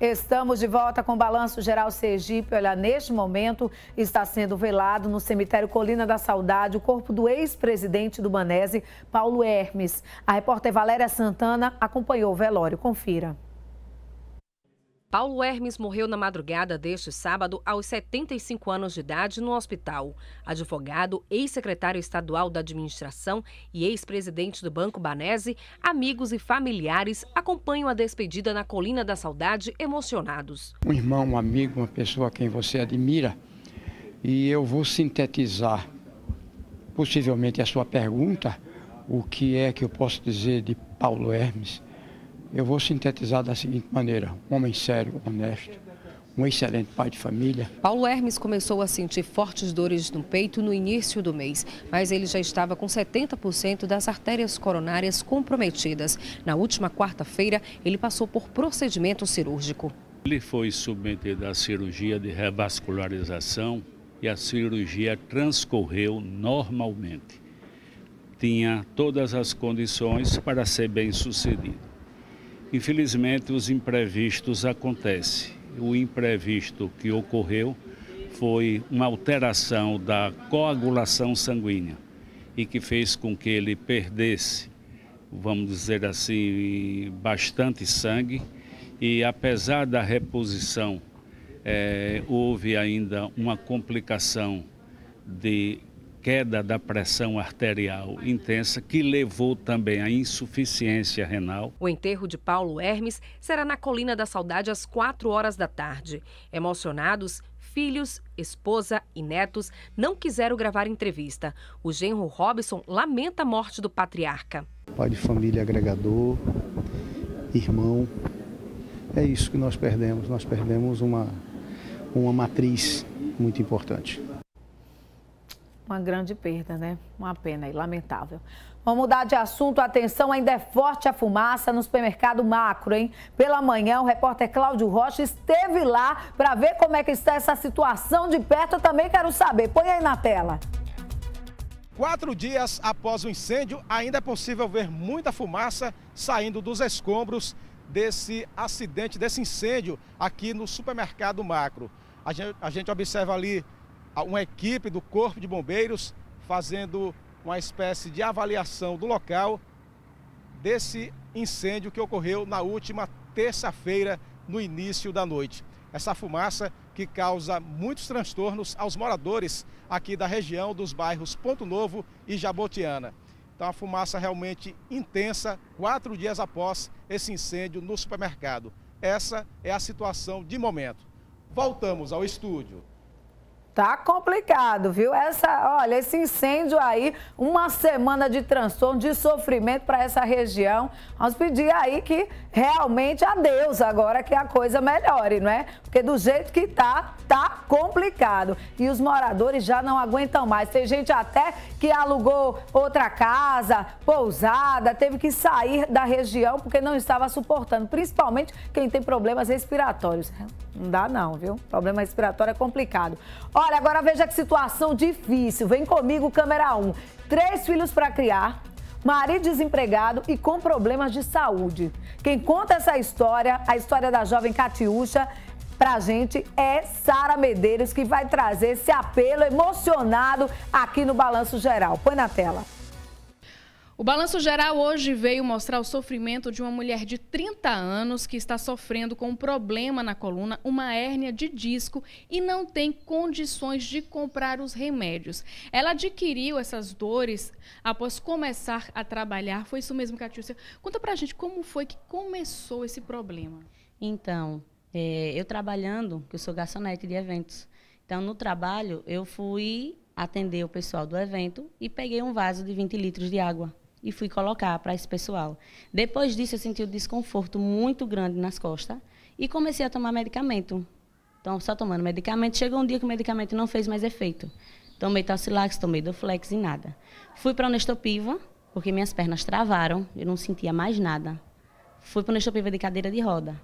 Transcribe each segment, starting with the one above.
Estamos de volta com o Balanço Geral Sergipe. Olha, neste momento está sendo velado no cemitério Colina da Saudade o corpo do ex-presidente do Banese, Paulo Hermes. A repórter Valéria Santana acompanhou o velório. Confira. Paulo Hermes morreu na madrugada deste sábado, aos 75 anos de idade, no hospital. Advogado, ex-secretário estadual da administração e ex-presidente do Banco Banese, amigos e familiares acompanham a despedida na Colina da Saudade emocionados. Um irmão, um amigo, uma pessoa a quem você admira. E eu vou sintetizar, possivelmente, a sua pergunta: o que é que eu posso dizer de Paulo Hermes? Eu vou sintetizar da seguinte maneira: um homem sério, honesto, um excelente pai de família. Paulo Hermes começou a sentir fortes dores no peito no início do mês, mas ele já estava com 70% das artérias coronárias comprometidas. Na última quarta-feira, ele passou por procedimento cirúrgico. Ele foi submetido à cirurgia de revascularização e a cirurgia transcorreu normalmente. Tinha todas as condições para ser bem sucedido. Infelizmente, os imprevistos acontecem. O imprevisto que ocorreu foi uma alteração da coagulação sanguínea e que fez com que ele perdesse, vamos dizer assim, bastante sangue. E apesar da reposição, é, houve ainda uma complicação de queda da pressão arterial intensa, que levou também à insuficiência renal. O enterro de Paulo Hermes será na Colina da Saudade às 4 horas da tarde. Emocionados, filhos, esposa e netos não quiseram gravar entrevista. O genro Robson lamenta a morte do patriarca. Pai de família agregador, irmão. É isso que nós perdemos. Nós perdemos uma, uma matriz muito importante. Uma grande perda, né? Uma pena e lamentável. Vamos mudar de assunto. Atenção, ainda é forte a fumaça no supermercado Macro, hein? Pela manhã, o repórter Cláudio Rocha esteve lá para ver como é que está essa situação de perto. Eu também quero saber. Põe aí na tela. Quatro dias após o incêndio, ainda é possível ver muita fumaça saindo dos escombros desse acidente, desse incêndio aqui no supermercado Macro. A gente, a gente observa ali uma equipe do Corpo de Bombeiros fazendo uma espécie de avaliação do local desse incêndio que ocorreu na última terça-feira, no início da noite. Essa fumaça que causa muitos transtornos aos moradores aqui da região dos bairros Ponto Novo e Jabotiana. Então, a fumaça realmente intensa, quatro dias após esse incêndio no supermercado. Essa é a situação de momento. Voltamos ao estúdio. Tá complicado, viu? Essa, olha, esse incêndio aí, uma semana de transtorno, de sofrimento para essa região. Vamos pedir aí que realmente a Deus agora que a coisa melhore, não é? Porque do jeito que tá, tá complicado. E os moradores já não aguentam mais. Tem gente até que alugou outra casa, pousada, teve que sair da região porque não estava suportando, principalmente quem tem problemas respiratórios. Não dá não, viu? Problema respiratório é complicado. Olha, Olha, agora veja que situação difícil. Vem comigo, câmera 1. Três filhos para criar, marido desempregado e com problemas de saúde. Quem conta essa história, a história da jovem Catiúcha, pra gente é Sara Medeiros, que vai trazer esse apelo emocionado aqui no Balanço Geral. Põe na tela. O balanço geral hoje veio mostrar o sofrimento de uma mulher de 30 anos que está sofrendo com um problema na coluna, uma hérnia de disco e não tem condições de comprar os remédios. Ela adquiriu essas dores após começar a trabalhar. Foi isso mesmo, Catiúcia? Conta pra gente como foi que começou esse problema. Então, é, eu trabalhando, eu sou garçonete de eventos. Então, no trabalho, eu fui atender o pessoal do evento e peguei um vaso de 20 litros de água e fui colocar para esse pessoal. Depois disso, eu senti um desconforto muito grande nas costas e comecei a tomar medicamento. Então, só tomando medicamento. Chegou um dia que o medicamento não fez mais efeito. Tomei Tocilax, tomei Doflex e nada. Fui para a Nestopiva, porque minhas pernas travaram, eu não sentia mais nada. Fui para a Nestopiva de cadeira de roda.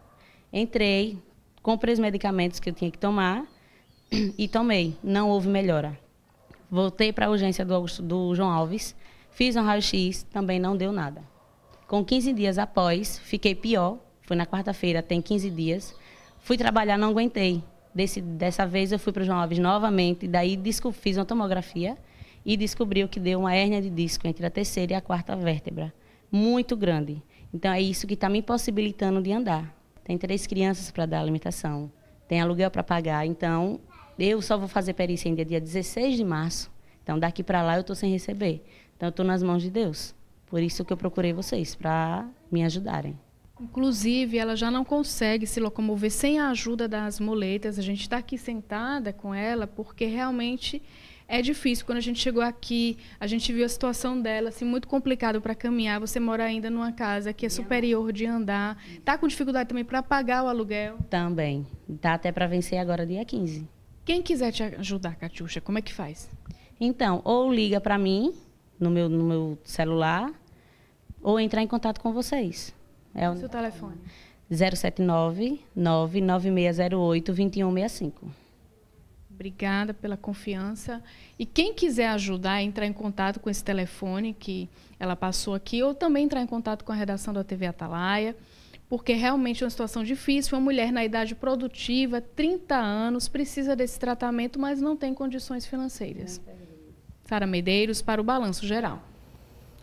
Entrei, comprei os medicamentos que eu tinha que tomar e tomei. Não houve melhora. Voltei para a urgência do, Augusto, do João Alves, Fiz um raio-x, também não deu nada. Com 15 dias após, fiquei pior. Foi na quarta-feira, tem 15 dias. Fui trabalhar, não aguentei. Desse, dessa vez eu fui para o João Alves novamente, daí fiz uma tomografia e descobriu que deu uma hérnia de disco entre a terceira e a quarta vértebra, muito grande. Então é isso que está me impossibilitando de andar. Tem três crianças para dar alimentação, tem aluguel para pagar, então eu só vou fazer perícia ainda dia 16 de março. Então daqui para lá eu estou sem receber. Então eu estou nas mãos de Deus. Por isso que eu procurei vocês, para me ajudarem. Inclusive, ela já não consegue se locomover sem a ajuda das muletas. A gente está aqui sentada com ela porque realmente é difícil. Quando a gente chegou aqui, a gente viu a situação dela, assim, muito complicado para caminhar. Você mora ainda numa casa que é superior de andar. está com dificuldade também para pagar o aluguel? Também. está até para vencer agora dia 15. Quem quiser te ajudar, Catiuxa, como é que faz? Então, ou liga para mim, no meu, no meu celular ou entrar em contato com vocês. É o seu telefone. 079 99608 2165. Obrigada pela confiança. E quem quiser ajudar, entrar em contato com esse telefone que ela passou aqui, ou também entrar em contato com a redação da TV Atalaia, porque realmente é uma situação difícil. Uma mulher na idade produtiva, 30 anos, precisa desse tratamento, mas não tem condições financeiras. Não é tem. Sara Medeiros para o Balanço Geral.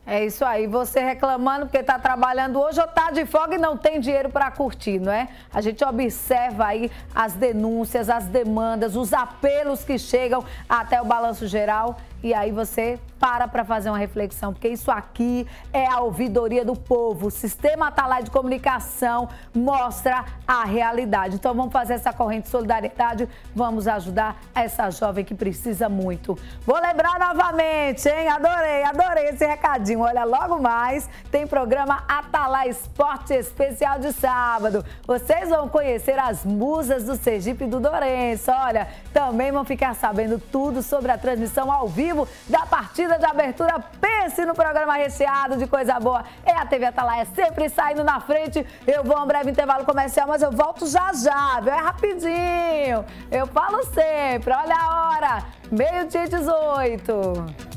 É isso aí, você reclamando porque está trabalhando hoje ou está de folga e não tem dinheiro para curtir, não é? A gente observa aí as denúncias, as demandas, os apelos que chegam até o balanço geral e aí você para para fazer uma reflexão, porque isso aqui é a ouvidoria do povo. O sistema tá lá de comunicação mostra a realidade. Então vamos fazer essa corrente de solidariedade, vamos ajudar essa jovem que precisa muito. Vou lembrar novamente, hein? Adorei, adorei esse recadinho. Brasil. Olha, logo mais tem programa Atalá Esporte Especial de sábado. Vocês vão conhecer as musas do Sergipe e do Dourenço. Olha, também vão ficar sabendo tudo sobre a transmissão ao vivo da partida de abertura. Pense no programa recheado de coisa boa. É a TV Atalá, é sempre saindo na frente. Eu vou a um breve intervalo comercial, mas eu volto já já, viu? É rapidinho. Eu falo sempre, olha a hora. Meio-dia 18.